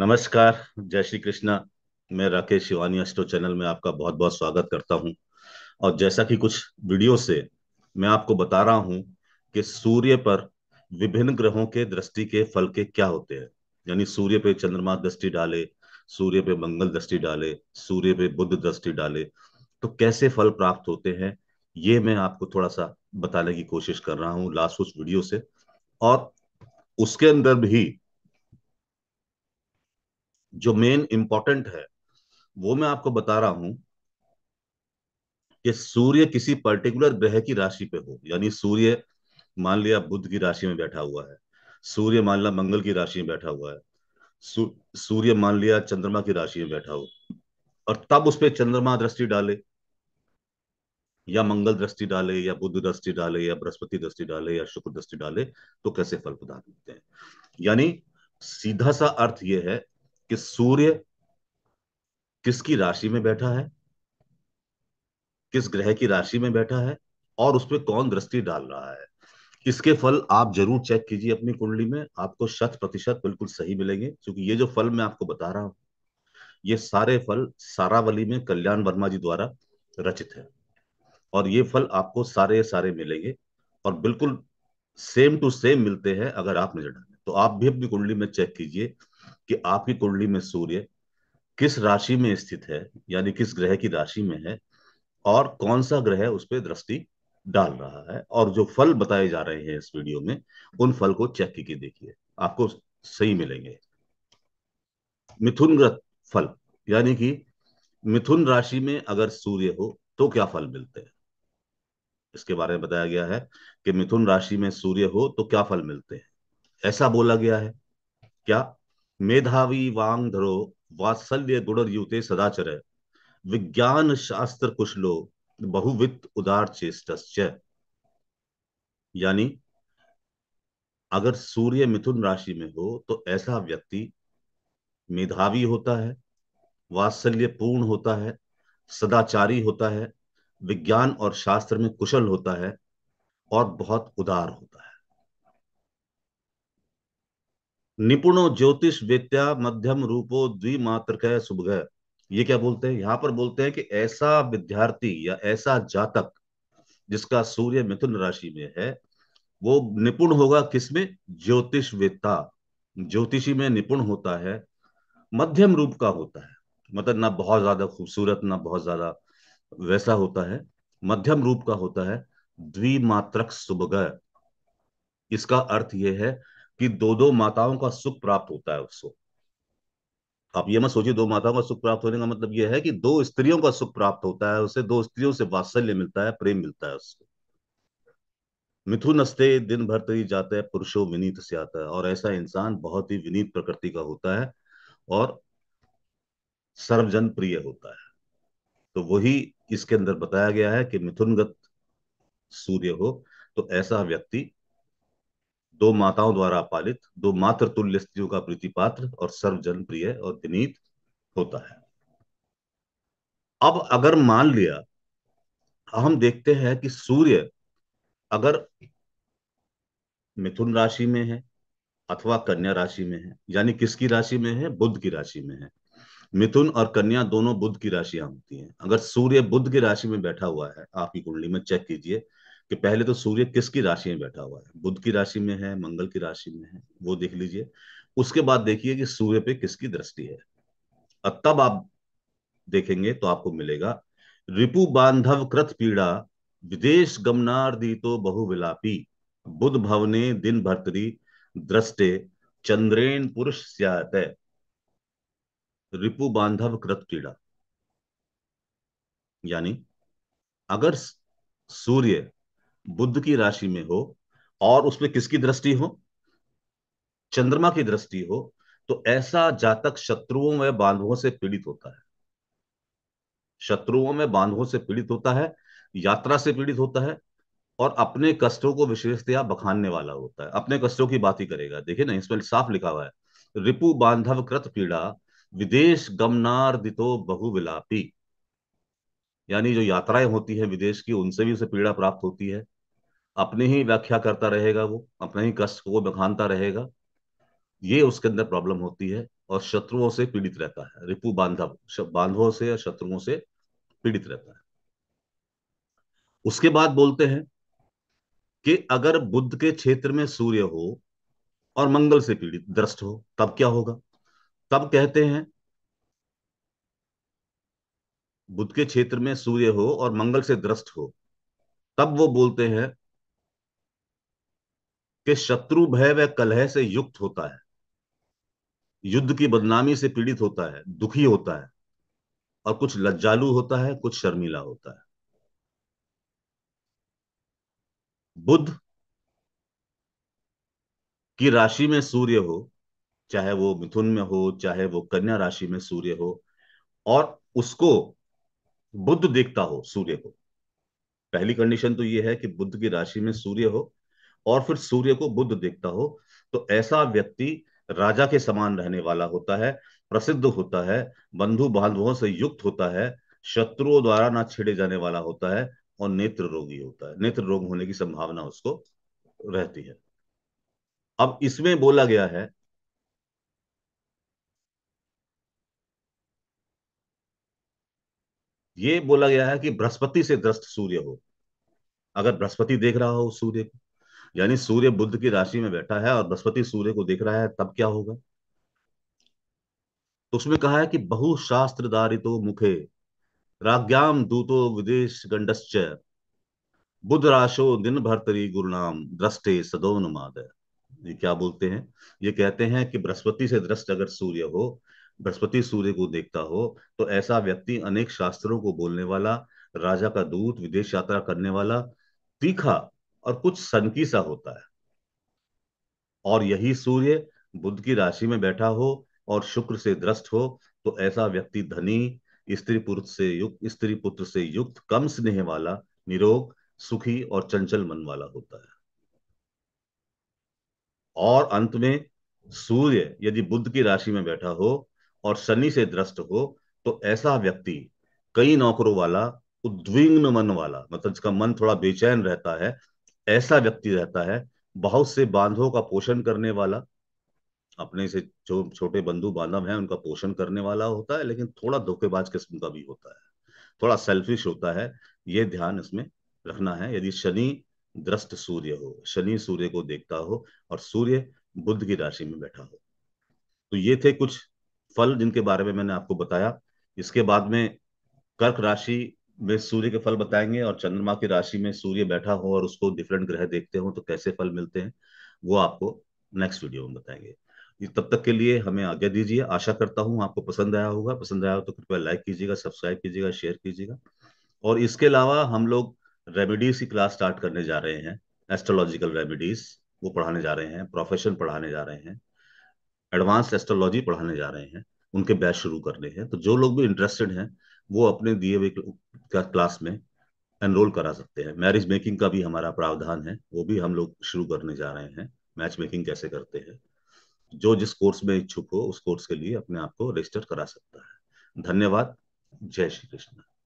नमस्कार जय श्री कृष्णा मैं राकेश शिवानी अस्टो चैनल में आपका बहुत बहुत स्वागत करता हूं और जैसा कि कुछ वीडियो से मैं आपको बता रहा हूं कि सूर्य पर विभिन्न ग्रहों के दृष्टि के फल के क्या होते हैं यानी सूर्य पे चंद्रमा दृष्टि डाले सूर्य पे मंगल दृष्टि डाले सूर्य पे बुद्ध दृष्टि डाले तो कैसे फल प्राप्त होते हैं ये मैं आपको थोड़ा सा बताने की कोशिश कर रहा हूँ लास्ट उस वीडियो से और उसके अंदर भी जो मेन इंपॉर्टेंट है वो मैं आपको बता रहा हूं कि सूर्य किसी पर्टिकुलर ग्रह की राशि पे हो यानी सूर्य मान लिया बुद्ध की राशि में बैठा हुआ है सूर्य मान लिया मंगल की राशि में बैठा हुआ है सूर्य मान लिया चंद्रमा की राशि में बैठा हो और तब उस पर चंद्रमा दृष्टि डाले या मंगल दृष्टि डाले या बुद्ध दृष्टि डाले या बृहस्पति दृष्टि डाले या शुक्र दृष्टि डाले तो कैसे फल प्रदान होते हैं यानी सीधा सा अर्थ यह है कि सूर्य किसकी राशि में बैठा है किस ग्रह की राशि में बैठा है और उसमें कौन दृष्टि डाल रहा है इसके फल आप जरूर चेक कीजिए अपनी कुंडली में आपको शत प्रतिशत बिल्कुल सही मिलेंगे क्योंकि ये जो फल मैं आपको बता रहा हूं ये सारे फल सारावली में कल्याण वर्मा जी द्वारा रचित है और ये फल आपको सारे सारे मिलेंगे और बिल्कुल सेम टू सेम मिलते हैं अगर आप नजर डालें तो आप भी अपनी कुंडली में चेक कीजिए कि आपकी कुंडली में सूर्य किस राशि में स्थित है यानी किस ग्रह की राशि में है और कौन सा ग्रह उस पर दृष्टि डाल रहा है और जो फल बताए जा रहे हैं इस वीडियो में उन फल को चेक के देखिए आपको सही मिलेंगे मिथुन फल यानी कि मिथुन राशि में अगर सूर्य हो तो क्या फल मिलते हैं इसके बारे में बताया गया है कि मिथुन राशि में सूर्य हो तो क्या फल मिलते हैं ऐसा बोला गया है क्या मेधावी वांग धरो वात्सल्य गुणर्युते सदाचर विज्ञान शास्त्र कुशलो बहुवित उदार चेष्ट यानी अगर सूर्य मिथुन राशि में हो तो ऐसा व्यक्ति मेधावी होता है वात्सल्य पूर्ण होता है सदाचारी होता है विज्ञान और शास्त्र में कुशल होता है और बहुत उदार होता है निपुणो ज्योतिष विद्या मध्यम रूपो द्विमात्र सुबह ये क्या बोलते हैं यहां पर बोलते हैं कि ऐसा विद्यार्थी या ऐसा जातक जिसका सूर्य मिथुन राशि में है वो निपुण होगा किसमें ज्योतिष वेत्ता ज्योतिषी में निपुण होता है मध्यम रूप का होता है मतलब ना बहुत ज्यादा खूबसूरत ना बहुत ज्यादा वैसा होता है मध्यम रूप का होता है द्विमात्रक सुबग इसका अर्थ यह है कि दो दो माताओं का सुख प्राप्त होता है उसको आप ये मत सोचिए दो माताओं का सुख प्राप्त होने का मतलब यह है कि दो स्त्रियों का सुख प्राप्त होता है उसे दो स्त्रियों से वात्सल्य मिलता है प्रेम मिलता है उसको मिथुन अस्ते दिन भर तरी जाता है पुरुषों विनीत से आता है और ऐसा इंसान बहुत ही विनीत प्रकृति का होता है और सर्वजन प्रिय होता है तो वही इसके अंदर बताया गया है कि मिथुनगत सूर्य हो तो ऐसा व्यक्ति दो माताओं द्वारा पालित दो मात्र तुल्य स्त्रियों का प्रीति पात्र और सर्वजन प्रिय और विनीत होता है अब अगर मान लिया हम देखते हैं कि सूर्य अगर मिथुन राशि में है अथवा कन्या राशि में है यानी किसकी राशि में है बुद्ध की राशि में है मिथुन और कन्या दोनों बुद्ध की राशियां होती हैं अगर सूर्य बुद्ध की राशि में बैठा हुआ है आपकी कुंडली में चेक कीजिए कि पहले तो सूर्य किसकी राशि में बैठा हुआ है बुद्ध की राशि में है मंगल की राशि में है वो देख लीजिए उसके बाद देखिए कि सूर्य पे किसकी दृष्टि है और तब आप देखेंगे तो आपको मिलेगा रिपु बांधव कृत पीड़ा विदेश गमनार्दी तो बहुविलापी बुद्ध भवने दिन भर्तरी दृष्टे चंद्रेन पुरुष है रिपु बांधव कृत पीड़ा यानी अगर सूर्य बुद्ध की राशि में हो और उसमें किसकी दृष्टि हो चंद्रमा की दृष्टि हो तो ऐसा जातक शत्रुओं में बांधवों से पीड़ित होता है शत्रुओं में बांधवों से पीड़ित होता है यात्रा से पीड़ित होता है और अपने कष्टों को विशेषतया बखानने वाला होता है अपने कष्टों की बात ही करेगा देखिए ना इसमें साफ लिखा हुआ है रिपु बांधव कृत पीड़ा विदेश गमनार दितो बहुविलापी यानी जो यात्राएं होती है विदेश की उनसे भी उसे पीड़ा प्राप्त होती है अपने ही व्याख्या करता रहेगा वो अपने ही कष्ट को बखानता रहेगा ये उसके अंदर प्रॉब्लम होती है और शत्रुओं से पीड़ित रहता है रिपु बांधव बांधवों से या शत्रुओं से पीड़ित रहता है उसके बाद बोलते हैं कि अगर बुद्ध के क्षेत्र में सूर्य हो और मंगल से पीड़ित दृष्ट हो तब क्या होगा तब कहते हैं बुद्ध के क्षेत्र में सूर्य हो और मंगल से दृष्ट हो तब वो बोलते हैं कि शत्रु भय व कलह से युक्त होता है युद्ध की बदनामी से पीड़ित होता है दुखी होता है और कुछ लज्जालु होता है कुछ शर्मिला होता है बुद्ध की राशि में सूर्य हो चाहे वो मिथुन में हो चाहे वो कन्या राशि में सूर्य हो और उसको बुद्ध देखता हो सूर्य को पहली कंडीशन तो ये है कि बुद्ध की राशि में सूर्य हो और फिर सूर्य को बुद्ध देखता हो तो ऐसा व्यक्ति राजा के समान रहने वाला होता है प्रसिद्ध होता है बंधु बांधवों से युक्त होता है शत्रुओं द्वारा ना छेड़े जाने वाला होता है और नेत्र रोगी होता है नेत्र रोग होने की संभावना उसको रहती है अब इसमें बोला गया है ये बोला गया है कि बृहस्पति से दृष्ट सूर्य हो अगर बृहस्पति देख रहा हो सूर्य को यानी सूर्य बुद्ध की राशि में बैठा है और बृहस्पति सूर्य को देख रहा है तब क्या होगा तो उसमें कहा है कि बहुशास्त्र दारितो मुखे राज्ञाम दूतो विदेश गंडश्च बुध राशो दिन भरतरी गुरुनाम दृष्टे सदोनुमादय ये क्या बोलते हैं ये कहते हैं कि बृहस्पति से दृष्ट अगर सूर्य हो बृहस्पति सूर्य को देखता हो तो ऐसा व्यक्ति अनेक शास्त्रों को बोलने वाला राजा का दूत विदेश यात्रा करने वाला तीखा और कुछ सनकी सा होता है और यही सूर्य बुद्ध की राशि में बैठा हो और शुक्र से दृष्ट हो तो ऐसा व्यक्ति धनी स्त्री पुरुष से युक्त स्त्री पुत्र से युक्त कम स्नेह वाला निरोग सुखी और चंचल मन वाला होता है और अंत में सूर्य यदि बुद्ध की राशि में बैठा हो और शनि से दृष्ट हो तो ऐसा व्यक्ति कई नौकरों वाला उद्विग्न मन वाला मतलब जिसका मन थोड़ा बेचैन रहता है ऐसा व्यक्ति रहता है बहुत से बांधों का पोषण करने वाला अपने से जो छोटे बंधु बांधव हैं उनका पोषण करने वाला होता है लेकिन थोड़ा धोखेबाज किस्म का भी होता है थोड़ा सेल्फिश होता है ये ध्यान इसमें रखना है यदि शनि दृष्ट सूर्य हो शनि सूर्य को देखता हो और सूर्य बुद्ध की राशि में बैठा हो तो ये थे कुछ फल जिनके बारे में मैंने आपको बताया इसके बाद में कर्क राशि वे सूर्य के फल बताएंगे और चंद्रमा की राशि में सूर्य बैठा हो और उसको डिफरेंट ग्रह देखते हो तो कैसे फल मिलते हैं वो आपको नेक्स्ट वीडियो में बताएंगे तब तक के लिए हमें आज्ञा दीजिए आशा करता हूँ आपको पसंद आया होगा पसंद आया हो तो कृपया लाइक कीजिएगा सब्सक्राइब कीजिएगा शेयर कीजिएगा और इसके अलावा हम लोग रेमेडीज की क्लास स्टार्ट करने जा रहे हैं एस्ट्रोलॉजिकल रेमेडीज वो पढ़ाने जा रहे हैं प्रोफेशन पढ़ाने जा रहे हैं एडवांस एस्ट्रोलॉजी पढ़ाने जा रहे हैं उनके बैच शुरू करने हैं तो जो लोग भी इंटरेस्टेड हैं वो अपने दिए हुए क्लास में एनरोल करा सकते हैं मैरिज मेकिंग का भी हमारा प्रावधान है वो भी हम लोग शुरू करने जा रहे हैं मैच मेकिंग कैसे करते हैं जो जिस कोर्स में इच्छुक हो उस कोर्स के लिए अपने आप को रजिस्टर करा सकता है धन्यवाद जय श्री कृष्ण